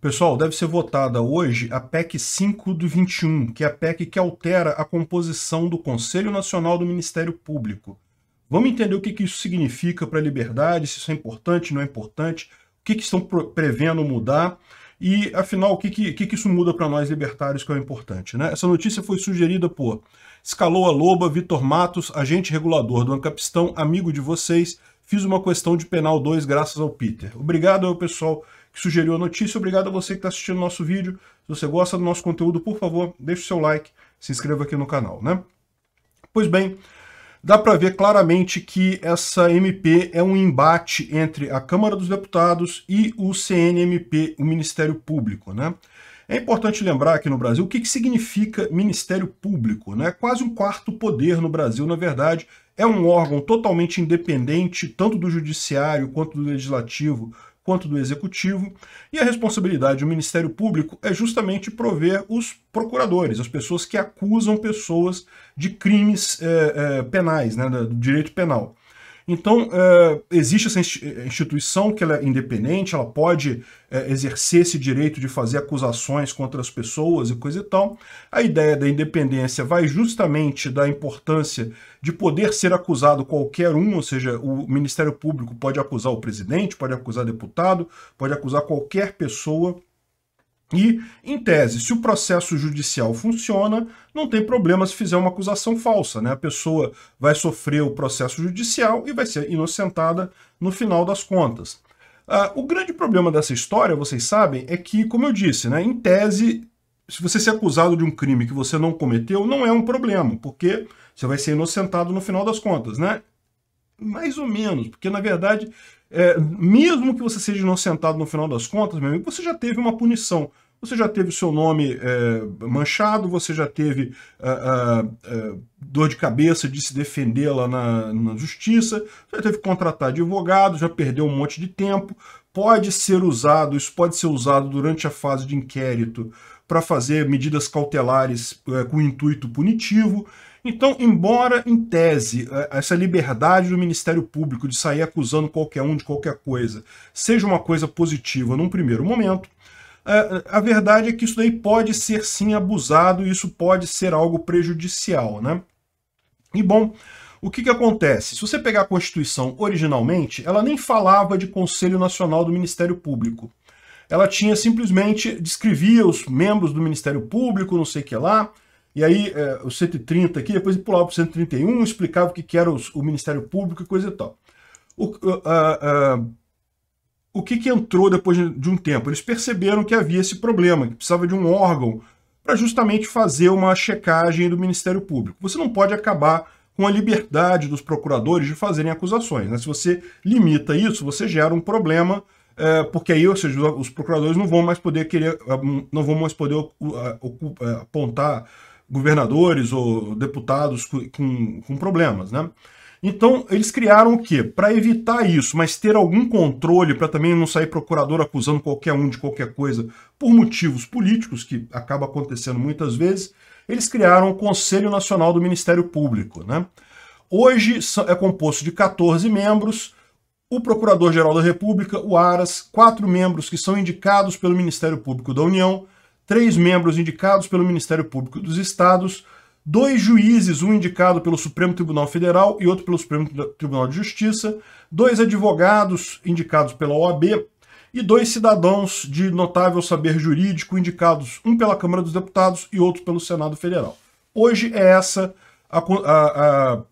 Pessoal, deve ser votada hoje a PEC 5 do 21, que é a PEC que altera a composição do Conselho Nacional do Ministério Público. Vamos entender o que, que isso significa para a liberdade, se isso é importante, não é importante, o que, que estão prevendo mudar e, afinal, o que, que, que, que isso muda para nós libertários, que é o importante. Né? Essa notícia foi sugerida por Escaloa Loba, Vitor Matos, agente regulador do Ancapistão, amigo de vocês. Fiz uma questão de penal 2 graças ao Peter. Obrigado ao pessoal que sugeriu a notícia. Obrigado a você que está assistindo o nosso vídeo. Se você gosta do nosso conteúdo, por favor, deixe o seu like, se inscreva aqui no canal, né? Pois bem, dá para ver claramente que essa MP é um embate entre a Câmara dos Deputados e o CNMP, o Ministério Público, né? É importante lembrar aqui no Brasil o que, que significa Ministério Público, né? Quase um quarto poder no Brasil, na verdade, é um órgão totalmente independente, tanto do judiciário quanto do legislativo, quanto do Executivo, e a responsabilidade do Ministério Público é justamente prover os procuradores, as pessoas que acusam pessoas de crimes é, é, penais, né, do direito penal. Então, é, existe essa eh, instituição que ela é independente, ela pode é, exercer esse direito de fazer acusações contra as pessoas e coisa e tal. A ideia da independência vai justamente da importância de poder ser acusado qualquer um, ou seja, o Ministério Público pode acusar o presidente, pode acusar deputado, pode acusar qualquer pessoa e, em tese, se o processo judicial funciona, não tem problema se fizer uma acusação falsa, né? A pessoa vai sofrer o processo judicial e vai ser inocentada no final das contas. Ah, o grande problema dessa história, vocês sabem, é que, como eu disse, né, em tese, se você ser acusado de um crime que você não cometeu, não é um problema, porque você vai ser inocentado no final das contas, né? Mais ou menos, porque na verdade é, mesmo que você seja inocentado no final das contas, meu amigo, você já teve uma punição. Você já teve o seu nome é, manchado, você já teve é, é, é, dor de cabeça de se defender lá na, na justiça, já teve que contratar advogado, já perdeu um monte de tempo. Pode ser usado, isso pode ser usado durante a fase de inquérito para fazer medidas cautelares com intuito punitivo. Então, embora em tese é, essa liberdade do Ministério Público de sair acusando qualquer um de qualquer coisa seja uma coisa positiva num primeiro momento, é, a verdade é que isso daí pode ser sim abusado e isso pode ser algo prejudicial, né? E bom, o que, que acontece? Se você pegar a Constituição originalmente, ela nem falava de Conselho Nacional do Ministério Público. Ela tinha simplesmente, descrevia os membros do Ministério Público, não sei o que lá, e aí, é, o 130 aqui, depois ele pulava para o 131, explicava o que, que era os, o Ministério Público e coisa e tal. O, o que, que entrou depois de um tempo? Eles perceberam que havia esse problema, que precisava de um órgão para justamente fazer uma checagem do Ministério Público. Você não pode acabar com a liberdade dos procuradores de fazerem acusações. Né? Se você limita isso, você gera um problema, é, porque aí, ou seja, os procuradores não vão mais poder querer, é, não vão mais poder é, apontar governadores ou deputados com, com problemas, né? Então, eles criaram o quê? Para evitar isso, mas ter algum controle para também não sair procurador acusando qualquer um de qualquer coisa por motivos políticos, que acaba acontecendo muitas vezes, eles criaram o Conselho Nacional do Ministério Público. Né? Hoje é composto de 14 membros, o Procurador-Geral da República, o Aras, quatro membros que são indicados pelo Ministério Público da União, três membros indicados pelo Ministério Público dos Estados, dois juízes, um indicado pelo Supremo Tribunal Federal e outro pelo Supremo Tribunal de Justiça, dois advogados indicados pela OAB e dois cidadãos de notável saber jurídico indicados, um pela Câmara dos Deputados e outro pelo Senado Federal. Hoje é essa a, a, a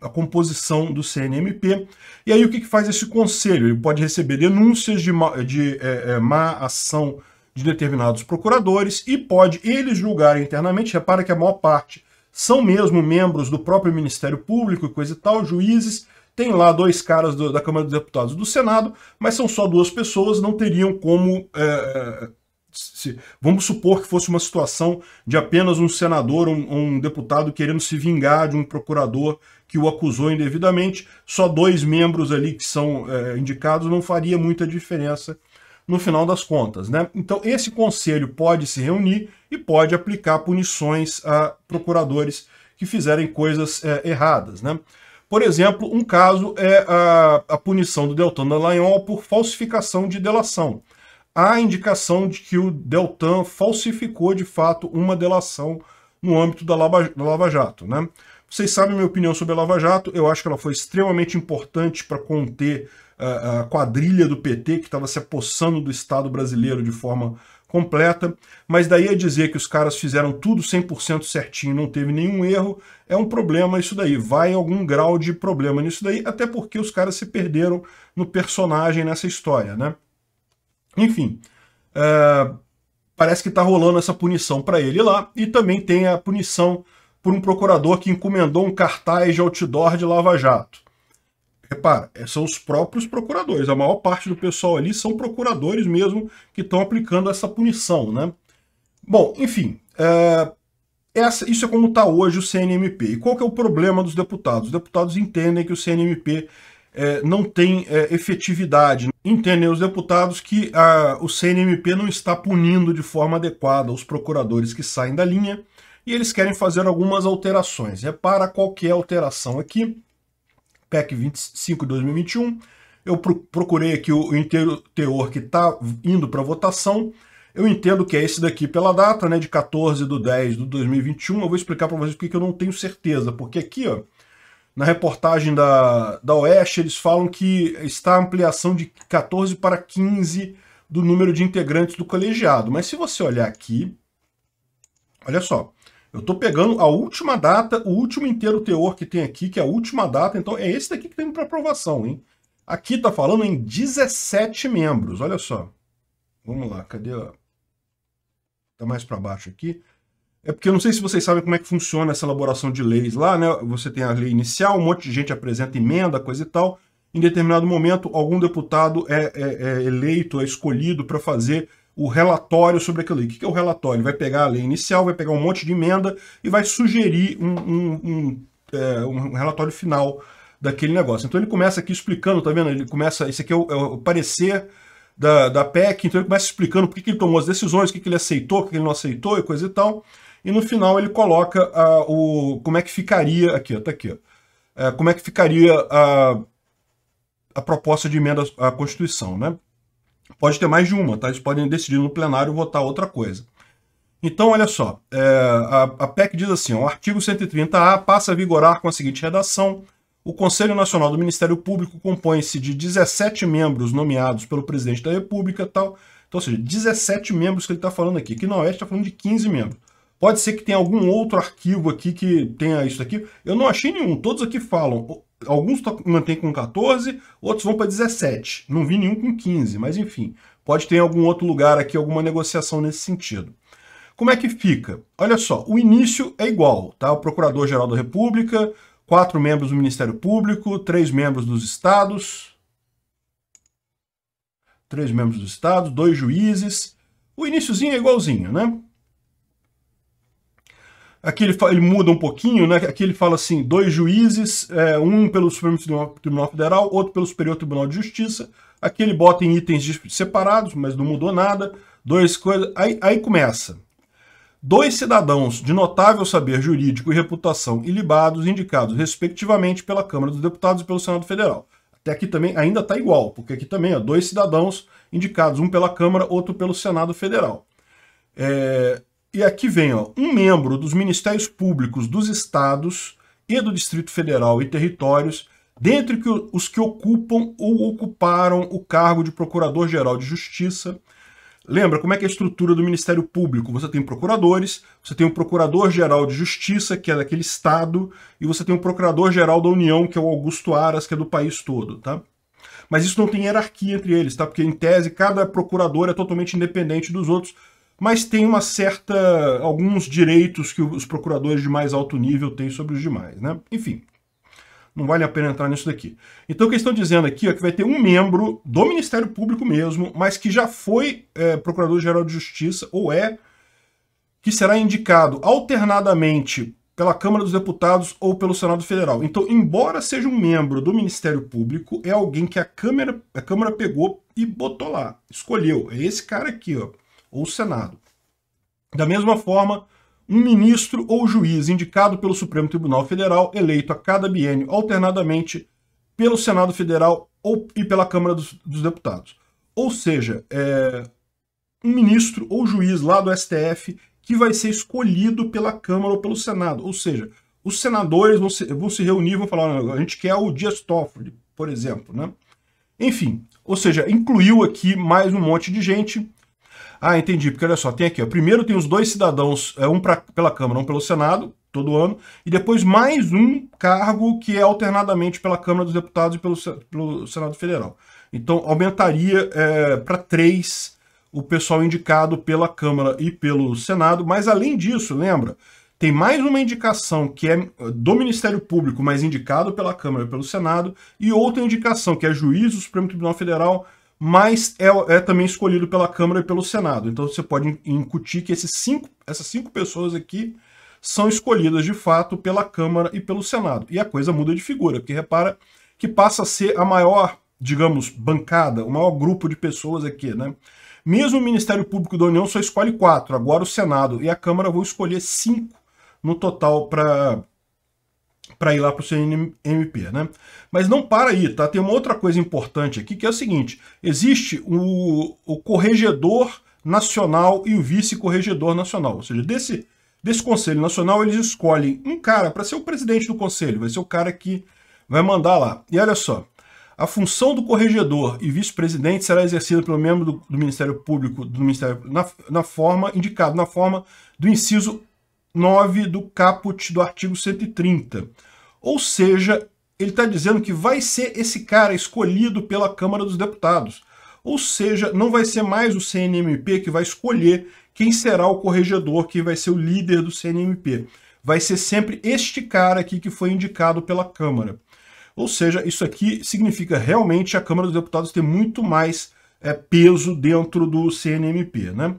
a composição do CNMP. E aí o que, que faz esse conselho? Ele pode receber denúncias de, de é, é, má ação de determinados procuradores e pode eles julgar internamente. Repara que a maior parte são mesmo membros do próprio Ministério Público e coisa e tal, juízes. Tem lá dois caras do, da Câmara dos Deputados do Senado, mas são só duas pessoas, não teriam como. É, se, vamos supor que fosse uma situação de apenas um senador ou um, um deputado querendo se vingar de um procurador que o acusou indevidamente, só dois membros ali que são é, indicados não faria muita diferença no final das contas. Né? Então, esse conselho pode se reunir e pode aplicar punições a procuradores que fizerem coisas é, erradas. Né? Por exemplo, um caso é a, a punição do Deltan Dallagnol por falsificação de delação. Há indicação de que o Deltan falsificou, de fato, uma delação no âmbito da Lava, da Lava Jato. Né? Vocês sabem minha opinião sobre a Lava Jato, eu acho que ela foi extremamente importante para conter a, quadrilha do PT que estava se apossando do Estado brasileiro de forma completa, mas daí a dizer que os caras fizeram tudo 100% certinho, não teve nenhum erro, é um problema isso daí, vai algum grau de problema nisso daí, até porque os caras se perderam no personagem nessa história, né? Enfim, é, parece que está rolando essa punição para ele lá, e também tem a punição por um procurador que encomendou um cartaz de outdoor de Lava Jato. Repara, é, são os próprios procuradores. A maior parte do pessoal ali são procuradores mesmo que estão aplicando essa punição, né? Bom, enfim, é, essa, isso é como está hoje o CNMP. E qual que é o problema dos deputados? Os deputados entendem que o CNMP é, não tem é, efetividade. Entendem os deputados que a, o CNMP não está punindo de forma adequada os procuradores que saem da linha e eles querem fazer algumas alterações. Repara qualquer é alteração aqui PEC 25 de 2021. Eu procurei aqui o inteiro teor que está indo para votação. Eu entendo que é esse daqui pela data, né, de 14 de 10 de 2021. Eu vou explicar para vocês porque eu não tenho certeza, porque aqui, ó, na reportagem da, da Oeste, eles falam que está a ampliação de 14 para 15 do número de integrantes do colegiado. Mas se você olhar aqui, olha só, eu estou pegando a última data, o último inteiro teor que tem aqui, que é a última data, então é esse daqui que tem tá para aprovação, hein? Aqui está falando em 17 membros, olha só. Vamos lá, cadê? Está mais para baixo aqui. É porque eu não sei se vocês sabem como é que funciona essa elaboração de leis lá, né? Você tem a lei inicial, um monte de gente apresenta emenda, coisa e tal. Em determinado momento, algum deputado é, é, é eleito, é escolhido para fazer o relatório sobre aquilo ali. O que é o relatório? Ele vai pegar a lei inicial, vai pegar um monte de emenda e vai sugerir um, um, um, é, um relatório final daquele negócio. Então ele começa aqui explicando, tá vendo? Ele começa, esse aqui é o, é o parecer da, da PEC, então ele começa explicando por que, que ele tomou as decisões, o que, que ele aceitou, o que, que ele não aceitou e coisa e tal. E no final ele coloca a, o, como é que ficaria, aqui, ó, tá aqui, ó, é, como é que ficaria a, a proposta de emenda à Constituição, né? Pode ter mais de uma, tá? Eles podem decidir no plenário votar outra coisa. Então, olha só, é, a, a, PEC diz assim, o artigo 130-A passa a vigorar com a seguinte redação, o Conselho Nacional do Ministério Público compõe-se de 17 membros nomeados pelo Presidente da República, tal. Então, ou seja, 17 membros que ele está falando aqui, que na Oeste está falando de 15 membros. Pode ser que tenha algum outro arquivo aqui que tenha isso aqui. Eu não achei nenhum, todos aqui falam alguns mantêm com 14, outros vão para 17. Não vi nenhum com 15, mas enfim, pode ter em algum outro lugar aqui alguma negociação nesse sentido. Como é que fica? Olha só, o início é igual, tá? O Procurador-Geral da República, quatro membros do Ministério Público, três membros dos estados, três membros do Estado, dois juízes. O iníciozinho é igualzinho, né? Aqui ele, ele, muda um pouquinho, né? Aqui ele fala assim: dois juízes, é, um pelo Supremo Tribunal Federal, outro pelo Superior Tribunal de Justiça. Aqui ele bota em itens separados, mas não mudou nada. Dois coisas. Aí, aí começa. Dois cidadãos de notável saber jurídico e reputação ilibados, indicados, respectivamente, pela Câmara dos Deputados e pelo Senado Federal. Até aqui também ainda está igual, porque aqui também, ó, dois cidadãos indicados, um pela Câmara, outro pelo Senado Federal. É, e aqui vem, ó, um membro dos Ministérios Públicos dos Estados e do Distrito Federal e Territórios, dentre os que ocupam ou ocuparam o cargo de Procurador-Geral de Justiça. Lembra como é que é a estrutura do Ministério Público? Você tem procuradores, você tem o Procurador-Geral de Justiça, que é daquele estado, e você tem o Procurador-Geral da União, que é o Augusto Aras, que é do país todo, tá? Mas isso não tem hierarquia entre eles, tá? Porque em tese cada procurador é totalmente independente dos outros, mas tem uma certa alguns direitos que os procuradores de mais alto nível têm sobre os demais, né? Enfim, não vale a pena entrar nisso daqui. Então o que estão dizendo aqui é que vai ter um membro do Ministério Público mesmo, mas que já foi é, Procurador-Geral de Justiça, ou é, que será indicado alternadamente pela Câmara dos Deputados ou pelo Senado Federal. Então, embora seja um membro do Ministério Público, é alguém que a Câmara, a Câmara pegou e botou lá, escolheu. É esse cara aqui, ó ou Senado. Da mesma forma, um ministro ou juiz indicado pelo Supremo Tribunal Federal, eleito a cada biênio alternadamente pelo Senado Federal ou, e pela Câmara dos, dos Deputados. Ou seja, é, um ministro ou juiz lá do STF que vai ser escolhido pela Câmara ou pelo Senado. Ou seja, os senadores vão se, vão se reunir vão falar, a gente quer o Dias Toffoli, por exemplo. Né? Enfim, ou seja, incluiu aqui mais um monte de gente, ah, entendi, porque olha só, tem aqui, ó, primeiro tem os dois cidadãos, é, um pra, pela Câmara, um pelo Senado, todo ano, e depois mais um cargo que é alternadamente pela Câmara dos Deputados e pelo, pelo Senado Federal. Então aumentaria é, para três o pessoal indicado pela Câmara e pelo Senado, mas além disso, lembra, tem mais uma indicação que é do Ministério Público, mas indicado pela Câmara e pelo Senado, e outra indicação que é juiz do Supremo Tribunal Federal mas é, é, também escolhido pela Câmara e pelo Senado. Então você pode incutir que esses cinco, essas cinco pessoas aqui são escolhidas de fato pela Câmara e pelo Senado. E a coisa muda de figura, porque repara que passa a ser a maior, digamos, bancada, o maior grupo de pessoas aqui, né? Mesmo o Ministério Público da União só escolhe quatro, agora o Senado e a Câmara vão escolher cinco no total para para ir lá para o CNMP, né? Mas não para aí, tá? Tem uma outra coisa importante aqui que é o seguinte: existe o, o corregedor nacional e o vice-corregedor nacional, ou seja, desse desse conselho nacional eles escolhem um cara para ser o presidente do conselho, vai ser o cara que vai mandar lá. E olha só, a função do corregedor e vice-presidente será exercida pelo membro do, do Ministério Público do Ministério na, na forma indicado na forma do inciso 9 do caput do artigo 130. Ou seja, ele está dizendo que vai ser esse cara escolhido pela Câmara dos Deputados. Ou seja, não vai ser mais o CNMP que vai escolher quem será o corregedor que vai ser o líder do CNMP. Vai ser sempre este cara aqui que foi indicado pela Câmara. Ou seja, isso aqui significa realmente a Câmara dos Deputados ter muito mais é, peso dentro do CNMP. Né?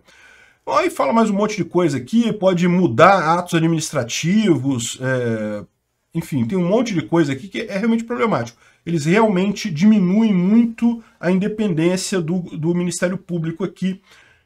Aí fala mais um monte de coisa aqui, pode mudar atos administrativos, é... enfim, tem um monte de coisa aqui que é realmente problemático. Eles realmente diminuem muito a independência do, do Ministério Público aqui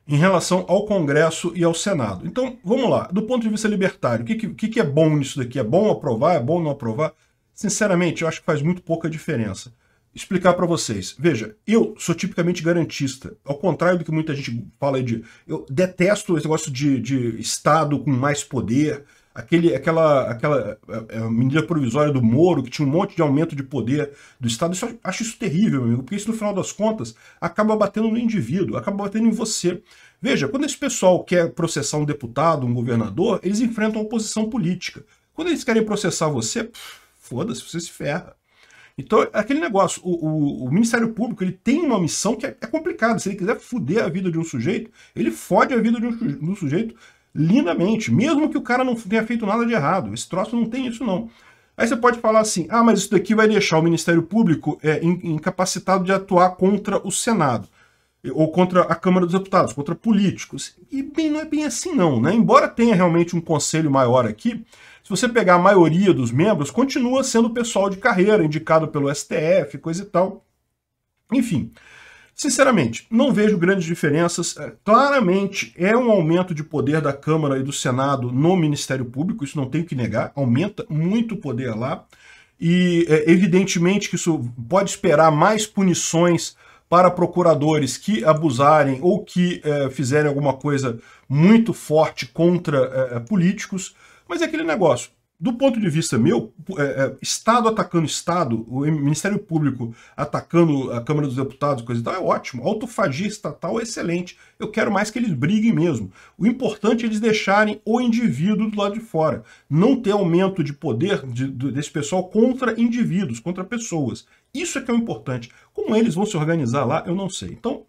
em relação ao Congresso e ao Senado. Então, vamos lá. Do ponto de vista libertário, o que, que, que é bom nisso daqui? É bom aprovar? É bom não aprovar? Sinceramente, eu acho que faz muito pouca diferença explicar para vocês. Veja, eu sou tipicamente garantista, ao contrário do que muita gente fala de. Eu detesto esse negócio de, de Estado com mais poder, aquele, aquela, aquela é, é, medida provisória do Moro, que tinha um monte de aumento de poder do Estado. Isso, acho isso terrível, meu amigo, porque isso, no final das contas, acaba batendo no indivíduo, acaba batendo em você. Veja, quando esse pessoal quer processar um deputado, um governador, eles enfrentam a oposição política. Quando eles querem processar você, foda-se, você se ferra. Então, é aquele negócio, o, o, o, Ministério Público ele tem uma missão que é, é complicada. Se ele quiser foder a vida de um sujeito, ele fode a vida de um, de um, sujeito lindamente, mesmo que o cara não tenha feito nada de errado. Esse troço não tem isso, não. Aí você pode falar assim, ah, mas isso daqui vai deixar o Ministério Público é, incapacitado de atuar contra o Senado ou contra a Câmara dos Deputados, contra políticos. E bem, não é bem assim não, né? Embora tenha realmente um conselho maior aqui, se você pegar a maioria dos membros, continua sendo pessoal de carreira, indicado pelo STF, coisa e tal. Enfim, sinceramente, não vejo grandes diferenças. É, claramente é um aumento de poder da Câmara e do Senado no Ministério Público, isso não tenho que negar, aumenta muito o poder lá. E é, evidentemente que isso pode esperar mais punições para procuradores que abusarem ou que é, fizerem alguma coisa muito forte contra é, políticos. Mas é aquele negócio. Do ponto de vista meu, Estado atacando Estado, o Ministério Público atacando a Câmara dos Deputados, coisa e tal, é ótimo. Autofagia estatal é excelente. Eu quero mais que eles briguem mesmo. O importante é eles deixarem o indivíduo do lado de fora. Não ter aumento de poder de, de, desse pessoal contra indivíduos, contra pessoas. Isso é que é o importante. Como eles vão se organizar lá, eu não sei. Então,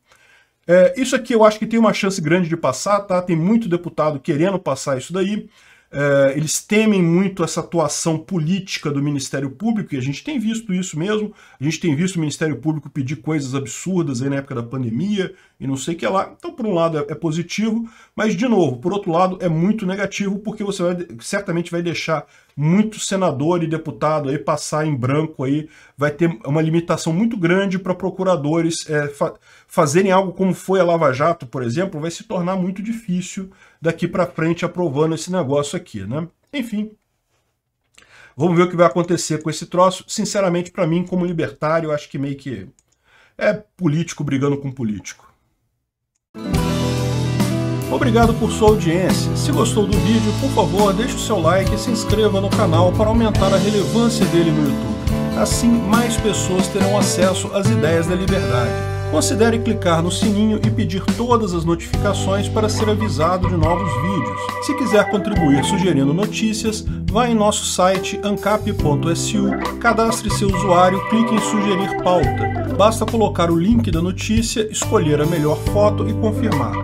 é, isso aqui eu acho que tem uma chance grande de passar, tá? Tem muito deputado querendo passar isso daí. Eh, eles temem muito essa atuação política do Ministério Público, e a gente tem visto isso mesmo, a gente tem visto o Ministério Público pedir coisas absurdas aí na época da pandemia e não sei o que lá. Então, por um lado, é, é positivo, mas, de novo, por outro lado, é muito negativo, porque você vai, certamente vai deixar muito senador e deputado aí passar em branco aí, vai ter uma limitação muito grande para procuradores é, fa fazerem algo como foi a Lava Jato, por exemplo, vai se tornar muito difícil daqui para frente aprovando esse negócio aqui, né? Enfim, vamos ver o que vai acontecer com esse troço. Sinceramente, para mim, como libertário, acho que meio que é político brigando com político. Obrigado por sua audiência. Se gostou do vídeo, por favor, deixe o seu like e se inscreva no canal para aumentar a relevância dele no YouTube. Assim, mais pessoas terão acesso às ideias da liberdade considere clicar no sininho e pedir todas as notificações para ser avisado de novos vídeos. Se quiser contribuir sugerindo notícias, vá em nosso site ancap.su, cadastre seu usuário, clique em sugerir pauta. Basta colocar o link da notícia, escolher a melhor foto e confirmar.